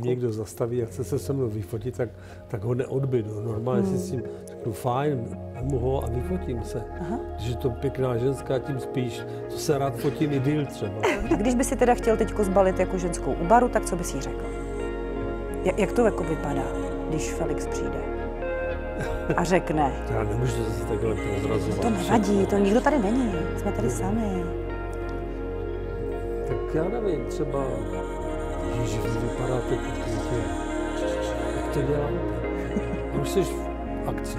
někdo zastaví a chce se se mnou vyfotit, tak, tak ho neodbydu. No, normálně hmm. si s tím řeknu fajn, vemu ho a vyfotím se. Aha. Že to pěkná ženská, tím spíš, co se rád fotím i díl třeba. A když by si teda chtěl teď zbalit jako ženskou u baru, tak co bys jí řekl? Jak, jak to jako vypadá, když Felix přijde? A řekne. já nemůžu zase takhle prozrazovat. To nevadí, to nikdo tady není, jsme tady sami. Tak já nevím, třeba vypadá to po pěkně. Jak to děláte? Už jsi v akci.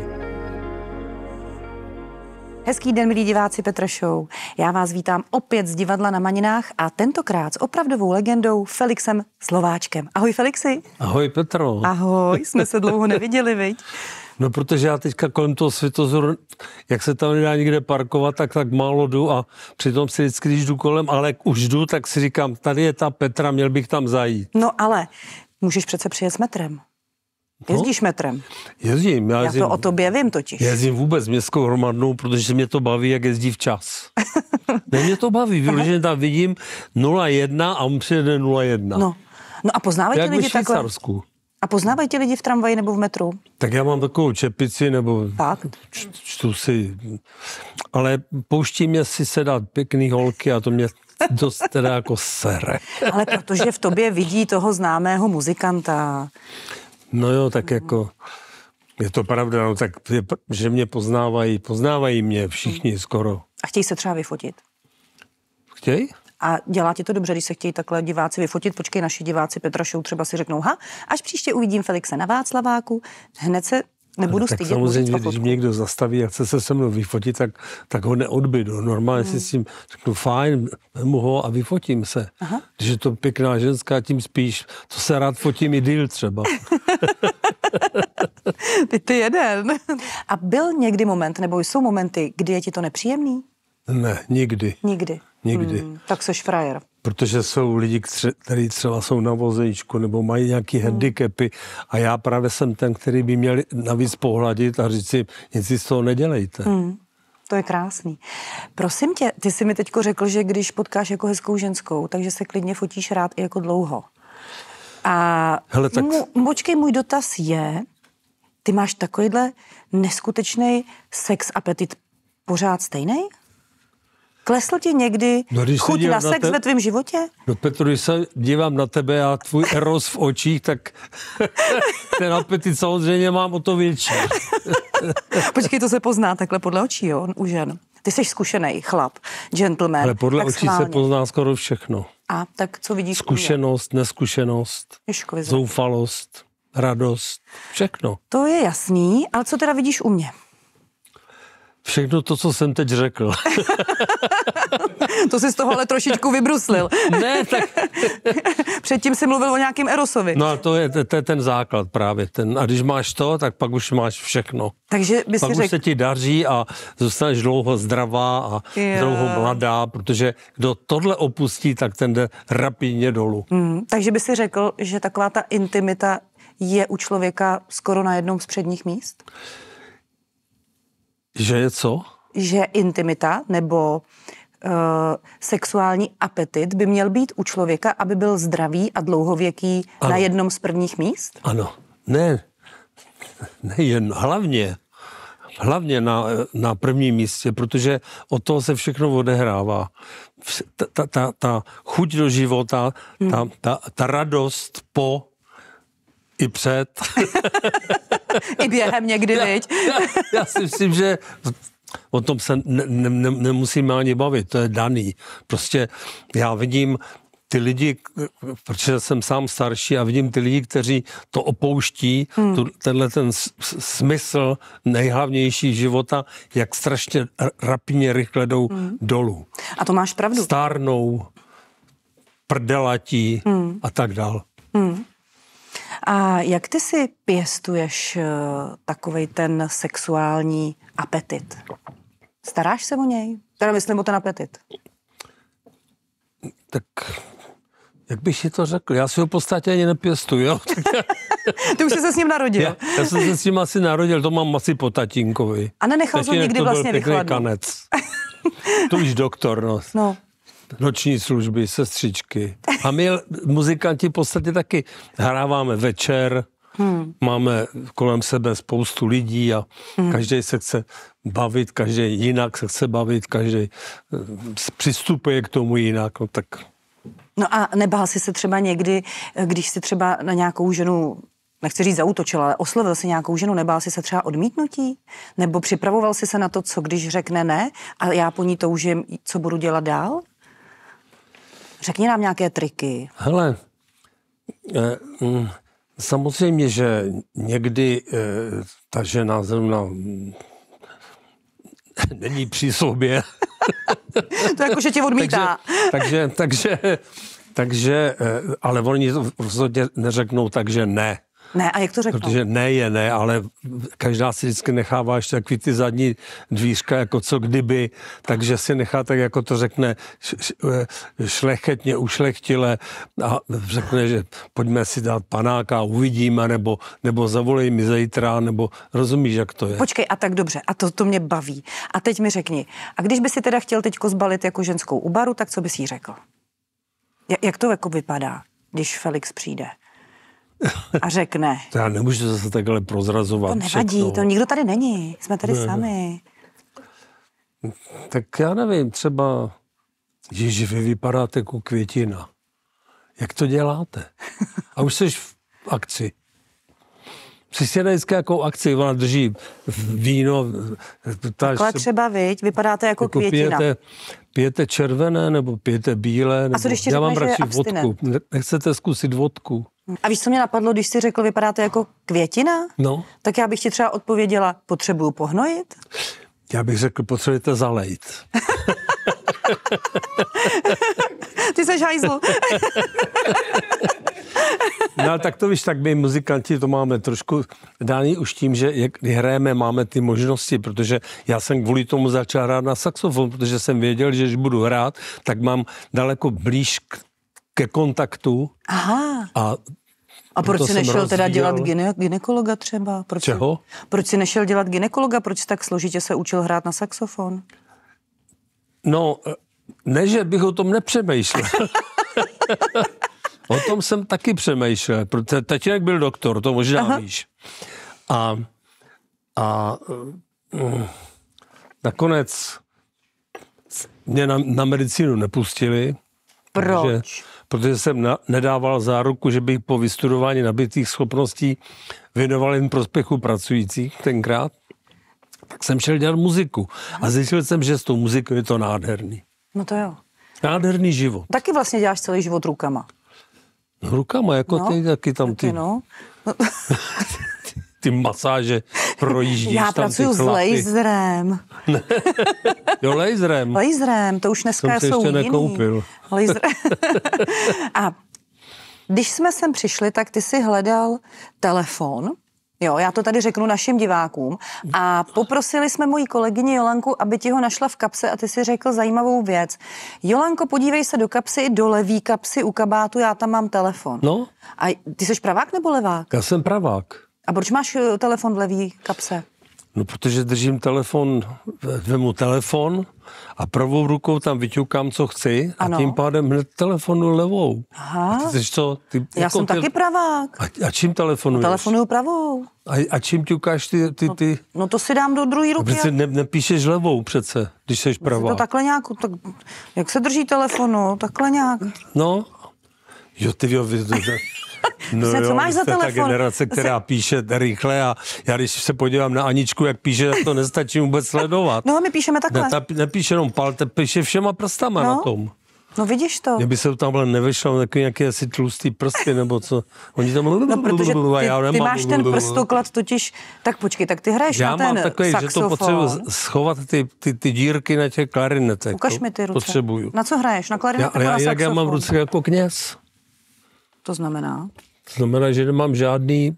Hezký den, milí diváci Petra Show. Já vás vítám opět z divadla na Maninách a tentokrát s opravdovou legendou Felixem Slováčkem. Ahoj Felixi. Ahoj Petro. Ahoj, jsme se dlouho neviděli, viď? No protože já teďka kolem toho světozoru, jak se tam nedá nikde parkovat, tak tak málo jdu a přitom si vždycky, když jdu kolem, ale jak už jdu, tak si říkám, tady je ta Petra, měl bych tam zajít. No ale můžeš přece přijet s metrem. No. Jezdíš metrem? Jezdím. Já, já jezdím, to o tobě vím totiž. Jezdím vůbec městskou hromadnou, protože se mě to baví, jak jezdí včas. ne, mě to baví, vyloženě tam vidím 0,1 a on přijede 0,1. No. no a poznávají jak lidi takhle? A poznávají ti lidi v tramvaji nebo v metru? Tak já mám takovou čepici, nebo tak. Č, čtu si, ale pouští mě si sedat pěkný holky a to mě dost teda jako sere. ale protože v tobě vidí toho známého muzikanta. No jo, tak jako... Je to pravda, no tak, že mě poznávají, poznávají mě všichni skoro. A chtějí se třeba vyfotit? Chtějí? A dělá ti to dobře, když se chtějí takhle diváci vyfotit. Počkej, naši diváci Petra Show třeba si řeknou, ha, až příště uvidím Felixe na Václaváku, hned se nebudu tak stydět. Samozřejmě, když mě někdo zastaví a chce se se mnou vyfotit, tak, tak ho neodbydu. No, normálně hmm. si s tím řeknu fajn, vemu ho a vyfotím se. Aha. Když je to pěkná ženská, tím spíš. To se rád fotím i díl třeba. ty ty jeden. A byl někdy moment, nebo jsou momenty, kdy je ti to nepříjemný? Ne, nikdy. Nikdy někdy. Hmm, tak seš frajer. Protože jsou lidi, kteří třeba jsou na vozejčku nebo mají nějaké hmm. handicapy a já právě jsem ten, který by měl navíc pohladit a říct si, nic si z toho nedělejte. Hmm. To je krásný. Prosím tě, ty jsi mi teď řekl, že když potkáš jako hezkou ženskou, takže se klidně fotíš rád i jako dlouho. A Hele, tak... mu, počkej, můj dotaz je, ty máš takovýhle neskutečný sex apetit pořád stejný? Klesl ti někdy no, když chuť na sex na te... ve tvém životě? No Petru, když se dívám na tebe a tvůj eros v očích, tak ten apetit samozřejmě mám o to větší. Počkej, to se pozná takhle podle očí, jo, u žen. Ty jsi zkušený chlap, gentleman. Ale podle očí schválně. se pozná skoro všechno. A tak co vidíš? Zkušenost, neskušenost, zoufalost, radost, všechno. To je jasný, ale co teda vidíš u mě? Všechno to, co jsem teď řekl. to si z toho ale trošičku vybruslil. ne, tak... Předtím si mluvil o nějakém Erosovi. No a to je, to je ten základ právě. Ten, a když máš to, tak pak už máš všechno. Takže by pak už se ti daří a zůstaneš dlouho zdravá a yeah. dlouho mladá, protože kdo tohle opustí, tak ten jde rapidně dolů. Mm, takže by si řekl, že taková ta intimita je u člověka skoro na jednom z předních míst? Uh, že je co? Že intimita nebo eh, sexuální apetit by měl být u člověka, aby byl zdravý a dlouhověký ano. na jednom z prvních míst? Ano. Ne, nejen, hlavně, hlavně na, na prvním místě, protože od toho se všechno odehrává. Ta, ta, ta, ta chuť do života, ta, ta, ta radost po i před. I během někdy, já, viď? já, já si myslím, že o tom se ne, ne, ne, nemusíme ani bavit, to je daný. Prostě já vidím ty lidi, protože jsem sám starší a vidím ty lidi, kteří to opouští, hmm. tu, tenhle ten smysl nejhlavnější života, jak strašně rapidně rychle jdou hmm. dolů. A to máš pravdu. Stárnou, prdelatí hmm. a tak dál. Hmm. A jak ty si pěstuješ eh, takový ten sexuální apetit? Staráš se o něj? Teda myslím o ten apetit. Tak jak bych si to řekl? Já si ho v podstatě ani nepěstuju. Ty už jsi se s ním narodil. Já, já jsem se s ním asi narodil, to mám asi po tatínkovi. A nenechal jsi nikdy vlastně vychladnout. to už doktor, no. no noční služby, sestřičky. A my muzikanti v podstatě taky hráváme večer, Hmm. Máme kolem sebe spoustu lidí a hmm. každý se chce bavit, každý jinak se chce bavit, každý eh, přistupuje k tomu jinak. No, tak. no a nebál jsi se třeba někdy, eh, když si třeba na nějakou ženu nechci říct zautočil, ale oslovil si nějakou ženu, nebál si se třeba odmítnutí? Nebo připravoval si se na to, co když řekne ne a já po ní toužím, co budu dělat dál? Řekni nám nějaké triky. Hele, eh, mm, samozřejmě, že někdy eh, ta žena zrovna mm, není při sobě. to jako, že tě odmítá. takže, takže, takže, takže, eh, ale oni rozhodně neřeknou takže ne. Ne, a jak to řeknu? Protože ne je ne, ale každá si vždycky nechává ještě takový ty zadní dvířka, jako co kdyby, takže si nechá tak, jako to řekne eh, šlechetně, ušlechtile a řekne, že pojďme si dát panáka, uvidíme, nebo, nebo zavolej mi zítra, nebo rozumíš, jak to je. Počkej, a tak dobře, a to, to mě baví. A teď mi řekni, a když by si teda chtěl teď zbalit jako ženskou u baru, tak co bys jí řekl? Jak to jako vypadá, když Felix přijde? a řekne. to já nemůžu zase takhle prozrazovat. To nevadí, všechno. to nikdo tady není, jsme tady ne. sami. Tak já nevím, třeba, Ježi, vy vypadáte jako květina. Jak to děláte? A už jsi v akci přistědajské jako akci, ona drží víno. Ta, Takhle se, třeba, viď, vypadáte jako, jako květina. Pijete, pijete červené nebo pijete bílé. Nebo, A co když ti Já mám radši vodku. Nechcete zkusit vodku. A víš, co mě napadlo, když jsi řekl, vypadáte jako květina? No. Tak já bych ti třeba odpověděla, potřebuju pohnojit? Já bych řekl, potřebujete zalejt. Ty seš hajzlu. No tak to víš, tak my muzikanti to máme trošku dáný už tím, že jak hrajeme, máme ty možnosti, protože já jsem kvůli tomu začal hrát na saxofon, protože jsem věděl, že když budu hrát, tak mám daleko blíž k, ke kontaktu. Aha. A a proč si nešel rozvíjel. teda dělat gyne, ginekologa třeba? Proč, Čeho? Proč si nešel dělat ginekologa? Proč tak složitě se učil hrát na saxofon? No, ne, že bych o tom nepřemýšlel. o tom jsem taky přemýšlel, protože tatínek byl doktor, to možná Aha. víš. A, a mm, nakonec mě na, na medicínu nepustili. Proč? Protože, protože jsem na, nedával záruku, že bych po vystudování nabitých schopností věnoval jen prospěchu pracujících tenkrát. Tak jsem šel dělat muziku a zjistil jsem, že s tou muzikou je to nádherný. No to jo. Nádherný život. Taky vlastně děláš celý život rukama. No, rukama, jako no, ty taky tam taky ty... No. ty, ty masáže projíždíš Já tam pracuji s laserem. jo, laserem. Laserem, to už dneska jsou ještě jiný. nekoupil. A když jsme sem přišli, tak ty si hledal telefon, Jo, já to tady řeknu našim divákům. A poprosili jsme moji kolegyni Jolanku, aby ti ho našla v kapse a ty si řekl zajímavou věc. Jolanko, podívej se do kapsy do levý kapsy u kabátu, já tam mám telefon. No. A ty jsi pravák nebo levák? Já jsem pravák. A proč máš eh, telefon v levý kapse? No, protože držím telefon, vezmu telefon a pravou rukou tam vyťukám, co chci ano. a tím pádem hned telefonu levou. Aha. A ty, co, ty, Já jako jsem ty, taky pravák. A, a čím telefonuješ? No, telefonuju pravou. A, a čím ťukáš ty, ty, no, ty? No, no to si dám do druhé ruky. Přece ne, nepíšeš levou přece, když jsi pravá. To takhle nějak, tak, jak se drží telefonu, takhle nějak. No Jo, ty jo, vy, to, No jo, co máš za telefon? ta generace, která se... píše rychle a já když se podívám na Aničku, jak píše, tak to nestačí vůbec sledovat. No, my píšeme takhle. Ne, ta, nepíše jenom palte, píše všema prstama no. na tom. No vidíš to. Kdyby se ale nevyšlo takový nějaký asi tlustý prsty nebo co. Oni tam no, protože ty, já nemám, ty máš ten prstoklad totiž, tak počkej, tak ty hraješ já na ten mám takový, saxofon. že to potřebuji schovat ty, ty, ty dírky na těch klarinetech. Ukaž mi ty ruce. Potřebuju. Na co hraješ? Na klarinetech já, já, na já mám ruce jako kněz. To znamená? To znamená, že nemám žádný...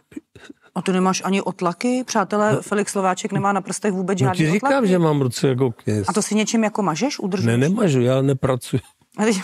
A to nemáš ani otlaky? Přátelé, no, Felix Slováček nemá na prstech vůbec žádný no ti říkám, že mám ruce jako kněz. A to si něčím jako mažeš, udržíš? Ne, nemažu, já nepracuji. Musíš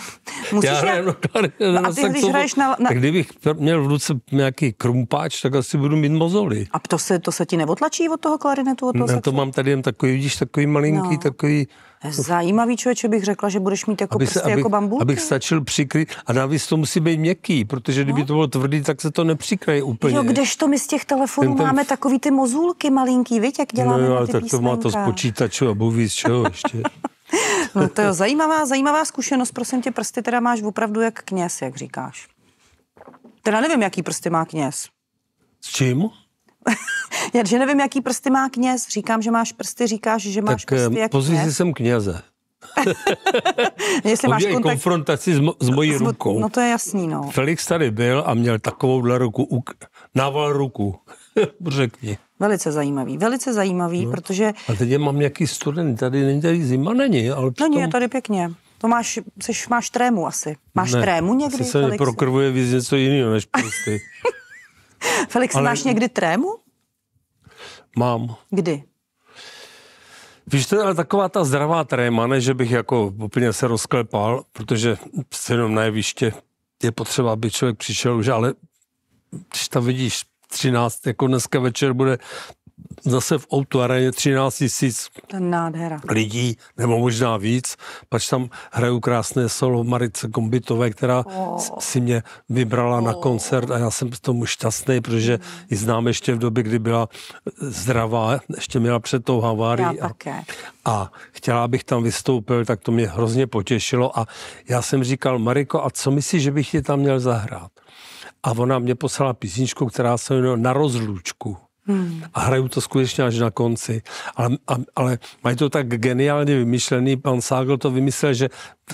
no já hraju na klarinet. A ty, když hraješ na, na... Tak kdybych měl v ruce nějaký krumpáč, tak asi budu mít mozoli. A to se, to se ti neotlačí od toho klarinetu? Od toho ne, to mám tady jen takový, vidíš, takový malinký, no. takový Zajímavý člověče bych řekla, že budeš mít jako aby prsty jako abych, jako bambulky. Abych stačil přikryt a navíc to musí být měkký, protože kdyby no. to bylo tvrdý, tak se to nepřikryje úplně. Jo, to my z těch telefonů ten, ten... máme takový ty mozulky malinký, víte, jak děláme no jo, ale tak písmenka. to má to z počítačů a bohu z čeho ještě. no to je zajímavá, zajímavá zkušenost, prosím tě, prsty teda máš opravdu jak kněz, jak říkáš. Teda nevím, jaký prsty má kněz. S čím? Já že nevím, jaký prsty má kněz. Říkám, že máš prsty, říkáš, že máš tak, eh, prsty jak pozici jsem kněze. Jestli máš kontakt... konfrontaci s, mo- s mojí no, s mo- rukou. No to je jasný, no. Felix tady byl a měl takovouhle ruku, uk- nával ruku, řekni. Velice zajímavý, velice zajímavý, no. protože... A teď mám nějaký student, tady není tady zima, není, ale no přitom... Není, je tady pěkně. To máš, seš, máš trému asi. Máš ne, trému někdy, asi se mi prokrvuje víc něco jiného než prsty. Felix, ale... máš někdy trému? Mám. Kdy? Víš, to je ale taková ta zdravá tréma, ne, že bych jako úplně se rozklepal, protože se jenom na jeviště je potřeba, aby člověk přišel už, ale když tam vidíš 13, jako dneska večer bude zase v Outu je 13 tisíc lidí, nebo možná víc, pač tam hraju krásné solo Marice Gombitové, která oh. si mě vybrala oh. na koncert a já jsem z tomu šťastný, protože mm. ji znám ještě v době, kdy byla zdravá, ještě měla před tou havárií. a, a chtěla bych tam vystoupil, tak to mě hrozně potěšilo a já jsem říkal, Mariko, a co myslíš, že bych ti tam měl zahrát? A ona mě poslala písničku, která se jmenuje Na rozlučku. Hmm. A hrají to skutečně až na konci. Ale, a, ale mají to tak geniálně vymyšlený, pan Ságl to vymyslel, že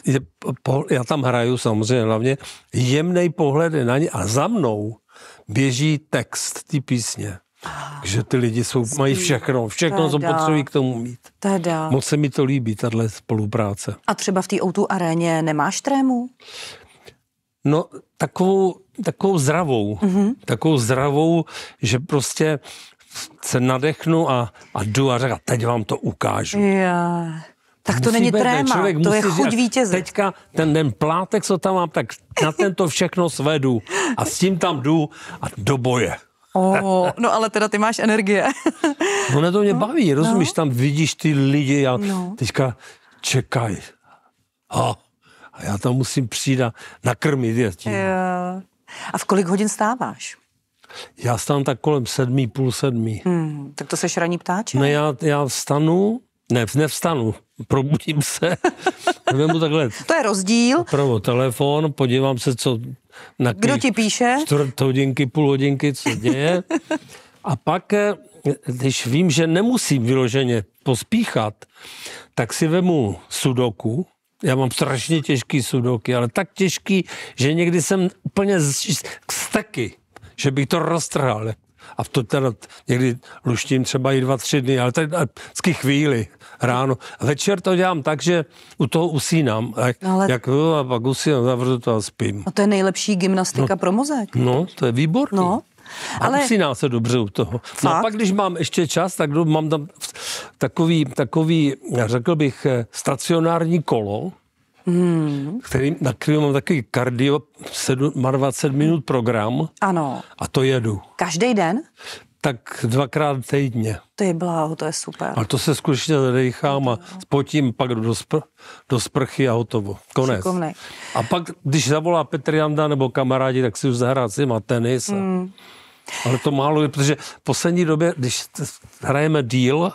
je, po, já tam hraju samozřejmě hlavně, jemný pohled na ně a za mnou běží text ty písně. že ty lidi jsou, mají všechno, všechno, co potřebují k tomu mít. Teda. Moc se mi to líbí, tahle spolupráce. A třeba v té o aréně nemáš trému? No, takovou takovou zdravou, mm-hmm. takovou zdravou, že prostě se nadechnu a, a jdu a řeknu, teď vám to ukážu. Já. Tak to není tréma, to je chuť vítěze. Teďka ten, ten plátek, co tam mám, tak na tento všechno svedu a s tím tam jdu a do boje. Oh, no ale teda ty máš energie. no ne, to mě no, baví, no. rozumíš, no. tam vidíš ty lidi a no. teďka čekaj. A, a já tam musím přijít a nakrmit je tím. Yeah. A v kolik hodin stáváš? Já stávám tak kolem sedmi, půl sedmi. Hmm, tak to seš raní ptáče? Ne, já, já vstanu, ne, nevstanu, probudím se, vemu takhle. To je rozdíl. Prvo telefon, podívám se, co na Kdo ti píše? Čtvrt hodinky, půl hodinky, co děje. A pak, eh, když vím, že nemusím vyloženě pospíchat, tak si vemu sudoku, já mám strašně těžký sudoky, ale tak těžký, že někdy jsem úplně z, z taky, že bych to roztrhal. A v to teda někdy luštím třeba i dva, tři dny, ale tady vždycky chvíli ráno. A večer to dělám tak, že u toho usínám. A, no, ale... Jak a pak usínám, zavřu to a spím. A no, to je nejlepší gymnastika no, pro mozek. No, to je výborný. No. Ale... A usíná se dobře u toho. No a pak, když mám ještě čas, tak mám tam takový, takový řekl bych, eh, stacionární kolo, Hmm. Který, na který mám takový kardio 20 minut program. Ano. A to jedu. Každý den? tak dvakrát týdně. To je bláho, to je super. Ale to se skutečně zadechám a spotím pak do, spr- do sprchy a hotovo. Konec. Šikovnej. A pak, když zavolá Petr Janda nebo kamarádi, tak si už zahrát si má tenis. A... Hmm. Ale to málo je, protože v poslední době, když hrajeme díl,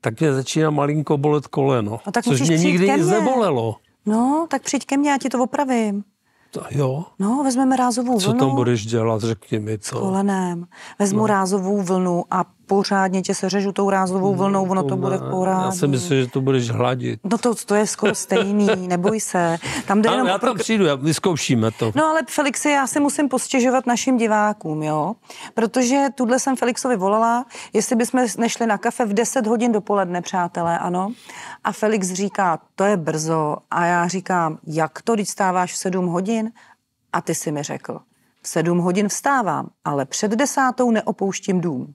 tak mě začíná malinko bolet koleno, no, tak což mě nikdy nic nebolelo. No, tak přijď ke mně, já ti to opravím. To, jo. No, vezmeme rázovou co vlnu. Co tam budeš dělat, řekni mi, co? Kolenem. Vezmu no. rázovou vlnu a pořádně tě řežu tou rázovou no, vlnou, ono to bude v pořádně. Já si myslím, že to budeš hladit. No to, to je skoro stejný, neboj se. Tam jde jenom já tam pro... přijdu, já vyzkoušíme to. No ale Felixi, já si musím postěžovat našim divákům, jo? Protože tuhle jsem Felixovi volala, jestli bychom nešli na kafe v 10 hodin dopoledne, přátelé, ano. A Felix říká, to je brzo. A já říkám, jak to, když stáváš v 7 hodin? A ty si mi řekl, v 7 hodin vstávám, ale před desátou neopouštím dům.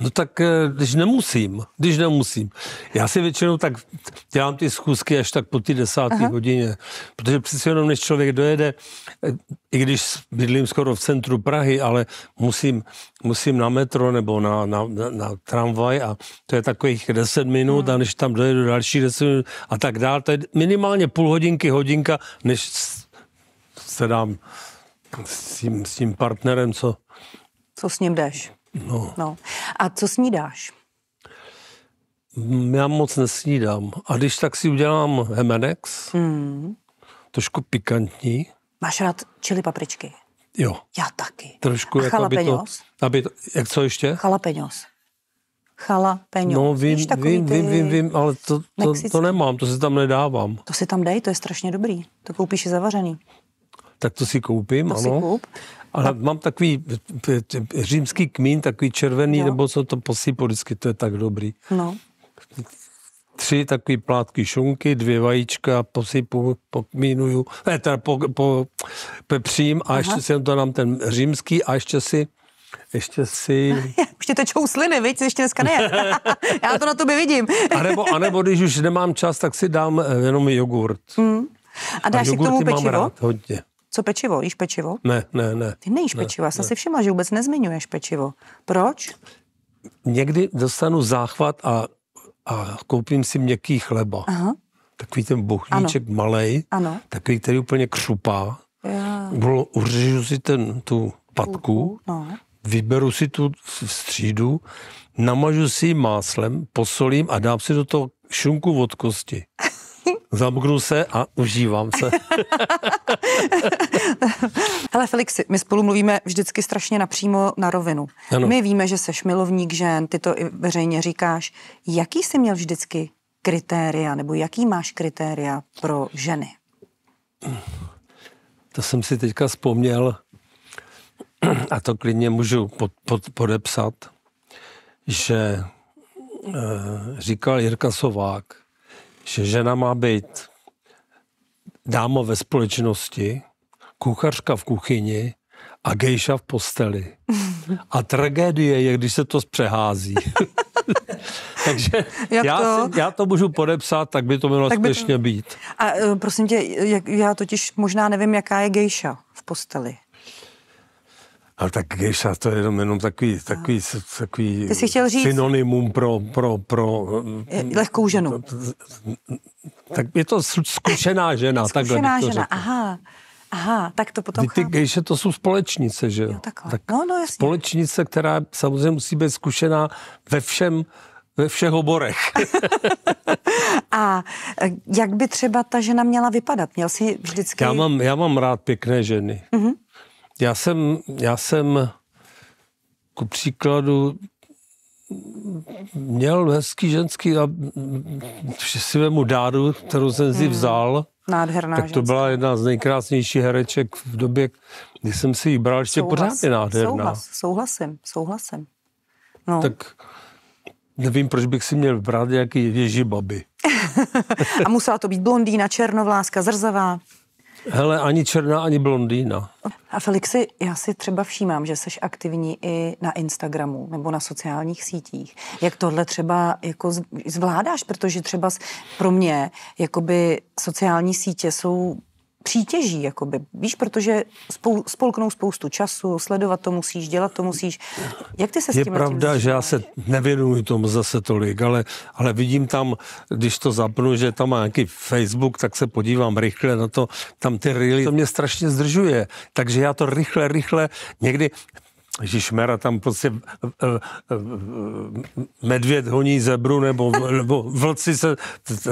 No tak eh, když nemusím, když nemusím. Já si většinou tak dělám ty schůzky až tak po ty desáté hodině, protože přeci jenom než člověk dojede, eh, i když bydlím skoro v centru Prahy, ale musím, musím na metro nebo na, na, na, na tramvaj a to je takových 10 minut hmm. a než tam dojedu další 10 minut a tak dál, to je minimálně půl hodinky, hodinka, než se dám s tím, s tím partnerem, co... Co s ním jdeš? No. no. A co snídáš? Já moc nesnídám. A když tak si udělám hemenex, mm. trošku pikantní. Máš rád čili papričky? Jo. Já taky. Trošku, jako aby to, aby to, jak co ještě? Chala peněz. No vím, vím, ty... vím, vím, vím, ale to, to, to nemám, to si tam nedávám. To si tam dej, to je strašně dobrý. To koupíš i zavařený tak to si koupím, to ano. Si koup. Ale mám takový římský kmín, takový červený, jo. nebo co to posypu, vždycky to je tak dobrý. No. Tři takové plátky šunky, dvě vajíčka, posypu, pokmínuju, ne, teda po, po, pepřím a Aha. ještě si to dám ten římský a ještě si ještě si... Už to tečou sliny, viď? Ještě dneska ne. Já to na tobě vidím. a, nebo, a nebo když už nemám čas, tak si dám eh, jenom jogurt. Mm. A dáš a si k tomu pečivo? Mám rád, hodně. Co pečivo? Jíš pečivo? Ne, ne, ne. Ty nejíš ne, pečivo. Já jsem ne. si všimla, že vůbec nezmiňuješ pečivo. Proč? Někdy dostanu záchvat a, a koupím si měkký chleba. Aha. Takový ten bochníček ano. malej, ano. takový, který úplně křupá. Já. Uřežu si ten, tu patku, no. vyberu si tu střídu, namažu si ji máslem, posolím a dám si do toho šunku od kosti. zamknu se a užívám se. Ale Felixi, my spolu mluvíme vždycky strašně napřímo na rovinu. Ano. My víme, že seš milovník žen, ty to i veřejně říkáš. Jaký jsi měl vždycky kritéria, nebo jaký máš kritéria pro ženy? To jsem si teďka vzpomněl a to klidně můžu pod, pod, podepsat, že e, říkal Jirka Sovák – že žena má být dáma ve společnosti, kuchařka v kuchyni a gejša v posteli. A tragédie je, když se to zpřehází. Takže jak já, to? Si, já to můžu podepsat, tak by to mělo skutečně to... být. A e, prosím tě, jak, já totiž možná nevím, jaká je gejša v posteli. Ale tak gejša to je jenom, jenom takový, takový, takový Ty jsi chtěl říct, synonymum pro, pro, pro... Lehkou ženu. Tak je to zkušená žena, zkušená takhle žena, To aha. Aha, tak to potom Ty, ty gejše to jsou společnice, že jo? jo takhle. tak no, no, jasně. Společnice, která samozřejmě musí být zkušená ve všem, ve všech oborech. a eh, jak by třeba ta žena měla vypadat? Měl si vždycky... Já mám, já mám rád pěkné ženy. Mm-hmm. Já jsem, já jsem ku příkladu měl hezký ženský a si mu dáru, kterou jsem si hmm. vzal, Nádherná Tak to ženská. byla jedna z nejkrásnějších hereček v době, kdy jsem si ji bral, ještě pořád je nádherná. Souhlas, souhlasím, souhlasím. No. Tak nevím, proč bych si měl brát nějaký ježibaby. A musela to být blondýna, černovláska, zrzavá. Hele, ani černá, ani blondýna. A Felixi, já si třeba všímám, že jsi aktivní i na Instagramu nebo na sociálních sítích. Jak tohle třeba jako zvládáš? Protože třeba pro mě jakoby sociální sítě jsou přítěží, jakoby. Víš, protože spol, spolknou spoustu času, sledovat to musíš, dělat to musíš. Jak ty se je s tím Je pravda, tím že já se nevěnuju tomu zase tolik, ale, ale vidím tam, když to zapnu, že tam má nějaký Facebook, tak se podívám rychle na to, tam ty rily, to mě strašně zdržuje. Takže já to rychle, rychle, někdy Žižmera tam prostě medvěd honí zebru nebo, nebo vlci se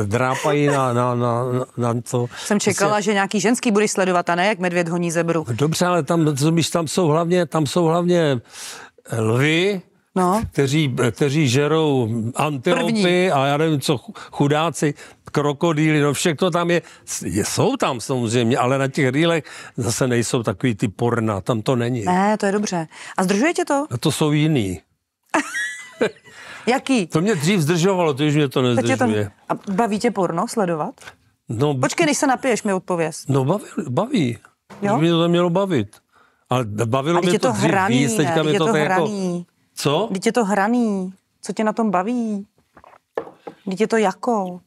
drápají na, na, na, na to. Jsem prostě- čekala, prostě... že nějaký ženský bude sledovat a ne jak medvěd honí zebru. Dobře, ale tam, tam jsou hlavně, tam jsou hlavně lvy, no. kteří, kteří žerou antilopy První. a já nevím co, chudáci, krokodýly, no všechno tam je, je, jsou tam samozřejmě, ale na těch rýlech zase nejsou takový ty porna, tam to není. Ne, to je dobře. A zdržujete to? A no to jsou jiný. Jaký? To mě dřív zdržovalo, to už mě to nezdržuje. To... A baví tě porno sledovat? No, Počkej, než se napiješ, mi odpověz. No baví, baví. Jo? mě to mělo bavit. Ale bavilo Ale mě to, to hraní, dřív víc, teďka mě to, to hraní. jako... Co? Dítě je to hraný. Co tě na tom baví? Dítě je to jako.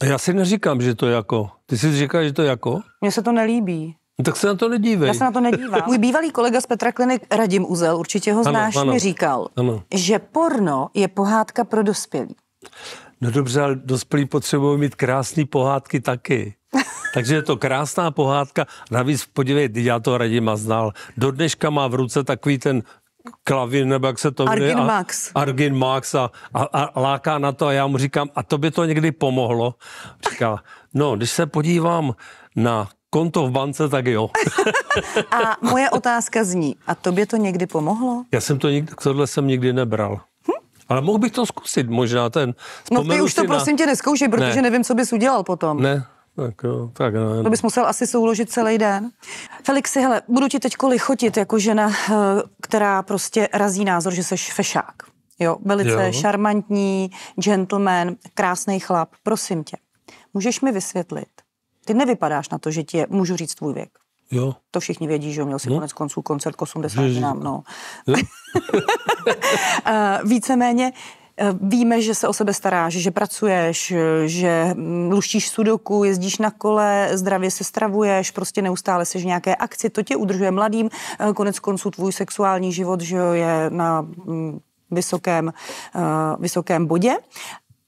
A já si neříkám, že to jako. Ty si říkáš, že to jako? Mně se to nelíbí. No, tak se na to nedívej. Já se na to nedívám. Můj bývalý kolega z Petra Klinik, Radim Uzel, určitě ho znáš, ano, ano, mi říkal, ano. že porno je pohádka pro dospělí. No dobře, ale dospělí potřebují mít krásné pohádky taky. Takže je to krásná pohádka. Navíc podívej, já to Radima znal. Do dneška má v ruce takový ten klavin, nebo jak se to jmenuje. Argin Max. Argin Max a, a, a láká na to a já mu říkám, a to by to někdy pomohlo. Říká, no, když se podívám na konto v bance, tak jo. a moje otázka zní, a to by to někdy pomohlo? Já jsem to nikdy, tohle jsem nikdy nebral. Hm? Ale mohl bych to zkusit možná ten. No ty už to na... prosím tě neskoušej, protože ne. nevím, co bys udělal potom. Ne, tak jo, tak ne. To bys musel asi souložit celý den. Felixi, hele, budu ti teď lichotit jako žena, eh, která prostě razí názor, že jsi fešák. Jo, velice jo. šarmantní, gentleman, krásný chlap. Prosím tě, můžeš mi vysvětlit, ty nevypadáš na to, že ti můžu říct tvůj věk. Jo. To všichni vědí, že měl si no. konec konců koncert k 80 nám, no. Eh, víceméně, Eh, víme, že se o sebe staráš, že pracuješ, že hm, luštíš sudoku, jezdíš na kole, zdravě se stravuješ, prostě neustále jsi v nějaké akci, to tě udržuje mladým. Eh, konec konců tvůj sexuální život že je na hm, vysokém, eh, vysokém bodě.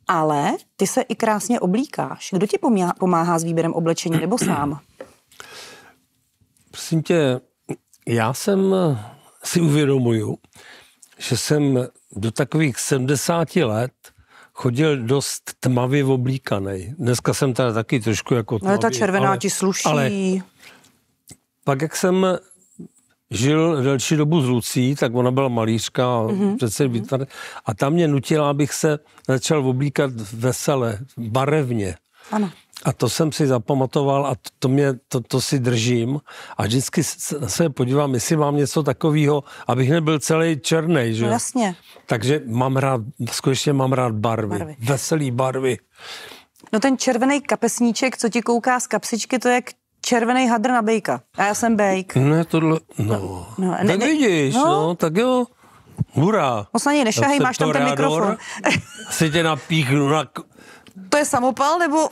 Ale ty se i krásně oblíkáš. Kdo ti pomáhá s výběrem oblečení nebo sám? Prosím tě, já jsem si uvědomuju, že jsem do takových 70 let chodil dost tmavě oblíkaný. Dneska jsem teda taky trošku jako tmavý, no, Ale ta červená ale, ti sluší. Ale pak, jak jsem žil delší dobu s Lucí, tak ona byla malířka, mm-hmm. přece mhm. výtvar, a tam mě nutila, abych se začal oblíkat vesele, barevně. Ano. A to jsem si zapamatoval a to, to, mě, to, to si držím a vždycky se podívám, jestli mám něco takového, abych nebyl celý černý, že? No jasně. Takže mám rád, skutečně mám rád barvy, barvy. veselý barvy. No ten červený kapesníček, co ti kouká z kapsičky, to je jak červený hadr na bejka. A já jsem bejk. Ne, tohle, no. no, no ne, tak ne, vidíš, no. no, tak jo. Hurá. Ostatně nešahej, máš tam ten mikrofon. si tě napíchnu na to je samopal, nebo...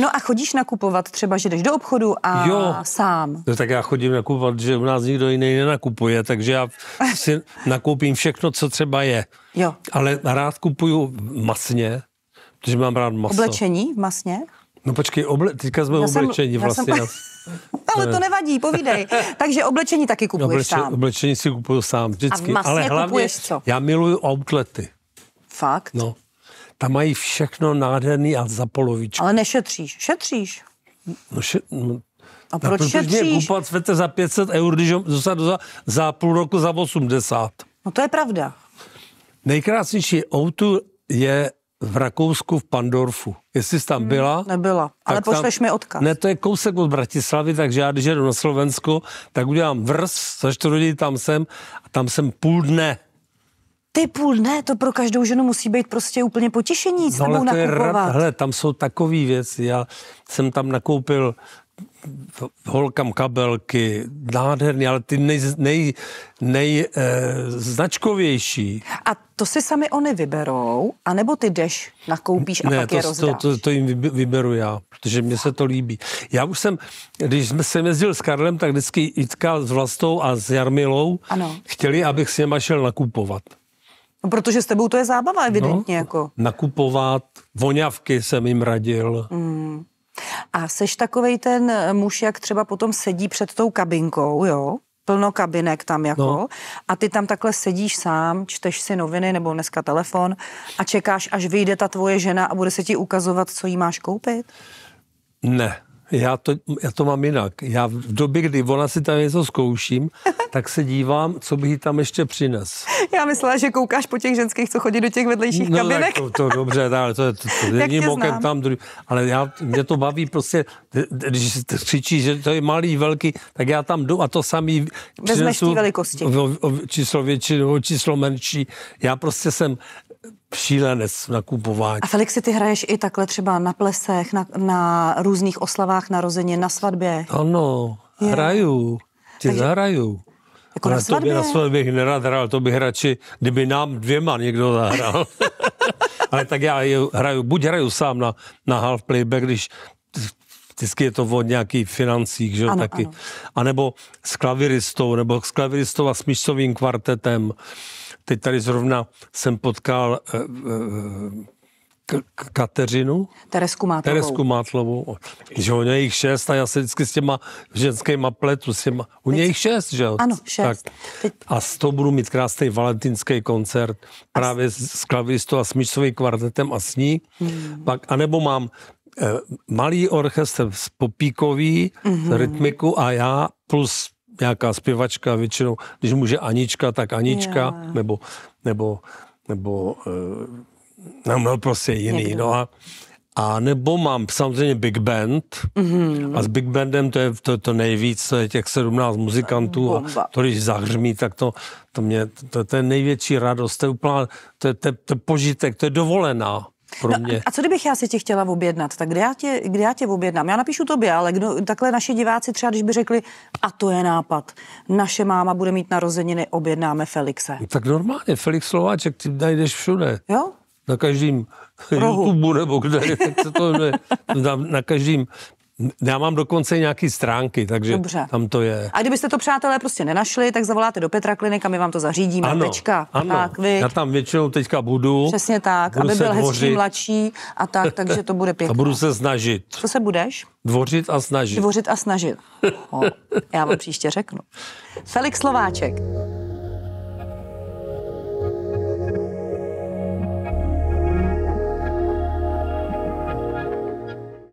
no a chodíš nakupovat třeba, že jdeš do obchodu a jo. sám. No, tak já chodím nakupovat, že u nás nikdo jiný nenakupuje, takže já si nakoupím všechno, co třeba je. Jo. Ale rád kupuju masně, protože mám rád maso. Oblečení masně? No počkej, oble, teďka jsme já oblečení jsem, vlastně. Jsem... Ale to nevadí, povídej. Takže oblečení taky kupuješ Obleče, sám. Oblečení si kupuju sám vždycky. A ale hlavně, co? já miluju outlety. Fakt? No. Tam mají všechno nádherný a za polovičku. Ale nešetříš. Šetříš. No, še, no, a proč no, šetříš? koupat svete za 500 eur, když dostanu za, za půl roku za 80. No to je pravda. Nejkrásnější auto je v Rakousku v Pandorfu. Jestli jsi tam hmm, byla? Nebyla, ale pošleš tam, mi odkaz. Ne, to je kousek od Bratislavy, takže já, když jedu na Slovensko, tak udělám vrz, za čtyři tam jsem a tam jsem půl dne. Ty půl ne, to pro každou ženu musí být prostě úplně potěšení, no, ale to je rad, hele, tam jsou takové věci. Já jsem tam nakoupil holkám kabelky, nádherný, ale ty nej, nej, nej eh, značkovější. A to si sami oni vyberou, anebo ty jdeš, nakoupíš a ne, pak to, je rozdáš? To, to, to jim vyberu já, protože mně se to líbí. Já už jsem, když jsem jezdil s Karlem, tak vždycky Jitka s Vlastou a s Jarmilou ano. chtěli, abych s něma šel nakupovat. No, protože s tebou to je zábava, evidentně. No, jako. Nakupovat, voňavky jsem jim radil. Mm. A seš takový ten eh, muž, jak třeba potom sedí před tou kabinkou, jo? plno kabinek tam jako no. a ty tam takhle sedíš sám, čteš si noviny nebo dneska telefon a čekáš, až vyjde ta tvoje žena a bude se ti ukazovat, co jí máš koupit? Ne, já to, já to mám jinak. Já v době, kdy ona si tam něco zkouším, tak se dívám, co bych jí tam ještě přines. Já myslela, že koukáš po těch ženských, co chodí do těch vedlejších no, kabinek. Tak to, to dobře, ale to je to, to jedním okem tam druhý. Ale já, mě to baví prostě, když křičí, že to je malý, velký, tak já tam jdu a to samý Bez přinesu velikosti. O, o, číslo větší nebo číslo menší. Já prostě jsem šílenec na kupování. A Felixi, ty hraješ i takhle třeba na plesech, na, na různých oslavách narozeně, na svatbě? Ano, je. hraju, ti Takže... zahraju. Jako na svatbě? To by na svatbě bych nerad hrál, to bych radši, kdyby nám dvěma někdo zahrál. Ale tak já hraju, buď hraju sám na, na half playback, když vždycky je to o nějakých financích, že ano, taky. A nebo s klaviristou, nebo s klaviristou a myšcovým kvartetem. Teď tady zrovna jsem potkal eh, eh K- Kateřinu? Teresku Mátlovou. Teresku Mátlovou. Že u něj šest a já se vždycky s těma ženskýma pletu, s těma, u něj šest, že jo? Ano, šest. Tak. A s toho budu mít krásný valentinský koncert právě s, s klavistou a smyčcovým kvartetem a s ní. Hmm. Pak, nebo mám Eh, malý orchestr z popíkový, mm-hmm. rytmiku a já plus nějaká zpěvačka většinou, když může Anička, tak Anička, yeah. nebo, nebo, nebo eh, no, no prostě jiný. Někdo. No a, a nebo mám samozřejmě Big Band mm-hmm. a s Big Bandem to je to, to nejvíc, to je těch 17 muzikantů Bomba. a to když zahřmí, tak to, to mě, to, to je největší radost, to je úplná, to je, to, to je požitek, to je dovolená pro no, mě. a co kdybych já si tě chtěla objednat? Tak kde já tě, kde já tě objednám? Já napíšu tobě, ale kdo, takhle naše diváci třeba, když by řekli, a to je nápad, naše máma bude mít narozeniny, objednáme Felixe. No, tak normálně, Felix Slováček, ty najdeš všude. Jo? Na každém Rohu. YouTube nebo kde, se to jmenuje. Na, na každém já mám dokonce nějaké stránky, takže Dobře. tam to je. A kdybyste to přátelé prostě nenašli, tak zavoláte do Petra Klinika, my vám to zařídíme. Ano, Tečka. ano. Tak, vy... já tam většinou teďka budu. Přesně tak, budu aby byl dvořit. hezčí, mladší a tak, takže to bude pěkné. A budu se snažit. Co se budeš? Dvořit a snažit. Dvořit a snažit. O, no, já vám příště řeknu. Felix Slováček.